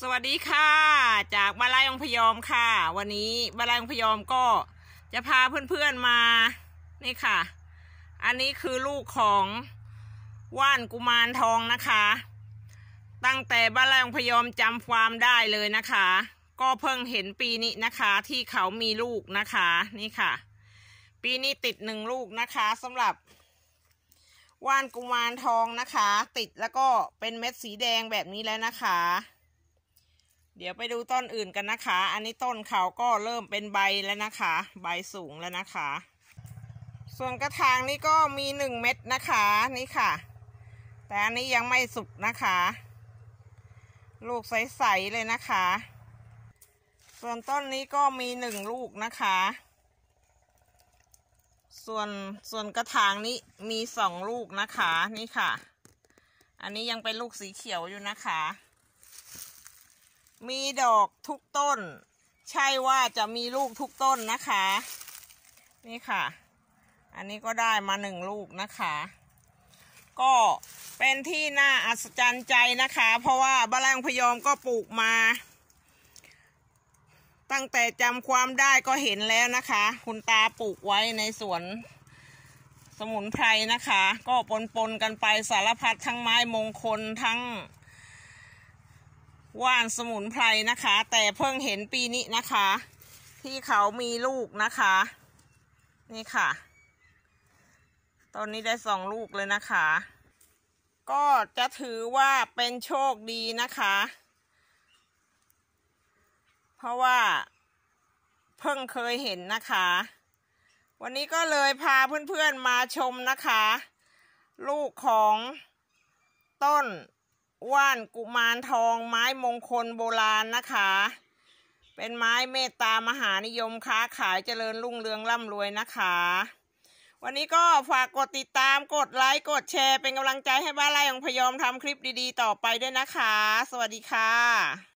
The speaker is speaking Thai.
สวัสดีค่ะ จากมาลายองพยอมค่ะ วันนี้มาลายองพยอมก็จะพาเพื่อนๆมา นี่ค่ะ อันนี้คือลูกของว่านกุมารทองนะคะ ตั้งแต่บ้านลายองพยอมจำความได้เลยนะคะ ก็เพิ่งเห็นปีนี้นะคะ ที่เขามีลูกนะคะ นี่ค่ะ ปีนี้ติดหนึ่งลูกนะคะสำหรับว่านกุมารทองนะคะ ติดแล้วก็เป็นเม็ดสีแดงแบบนี้แล้วนะคะเดี๋ยวไปดูต้นอื่นกันนะคะ อันนี้ต้นเขาก็เริ่มเป็นใบแล้วนะคะ ใบสูงแล้วนะคะ ส่วนกระถางนี่ก็มีหนึ่งเม็ดนะคะนี่ค่ะ แต่อันนี้ยังไม่สุกนะคะ ลูกใส ๆ เลยนะคะ ส่วนต้นนี้ก็มีหนึ่งลูกนะคะ ส่วนส่วนกระถางนี้มีสองลูกนะคะนี่ค่ะ อันนี้ยังเป็นลูกสีเขียวอยู่นะคะมีดอกทุกต้น ใช่ว่าจะมีลูกทุกต้นนะคะนี่ค่ะ อันนี้ก็ได้มาหนึ่งลูกนะคะ ก็เป็นที่น่าอัศจรรย์ใจนะคะ เพราะว่าบ้าแรงพยอมก็ปลูกมา ตั้งแต่จำความได้ก็เห็นแล้วนะคะคุณตาปลูกไว้ในสวนสมุนไพรนะคะ ก็ปนปนกันไปสารพัดทั้งไม้มงคลทั้งว่านสมุนไพรนะคะแต่เพิ่งเห็นปีนี้นะคะ ที่เขามีลูกนะคะนี่ค่ะตอนนี้ได้สองลูกเลยนะคะก็จะถือว่าเป็นโชคดีนะคะ เพราะว่าเพิ่งเคยเห็นนะคะ วันนี้ก็เลยพาเพื่อนๆมาชมนะคะลูกของต้นว่านกุมารทอง ไม้มงคลโบราณนะคะ เป็นไม้เมตตามหานิยมค้าขายเจริญรุ่งเรืองร่ำรวยนะคะ วันนี้ก็ฝากกดติดตาม กดไลค์ กดแชร์ เป็นกำลังใจให้บ้านไร่ของพยอมทำคลิปดีๆต่อไปด้วยนะคะ สวัสดีค่ะ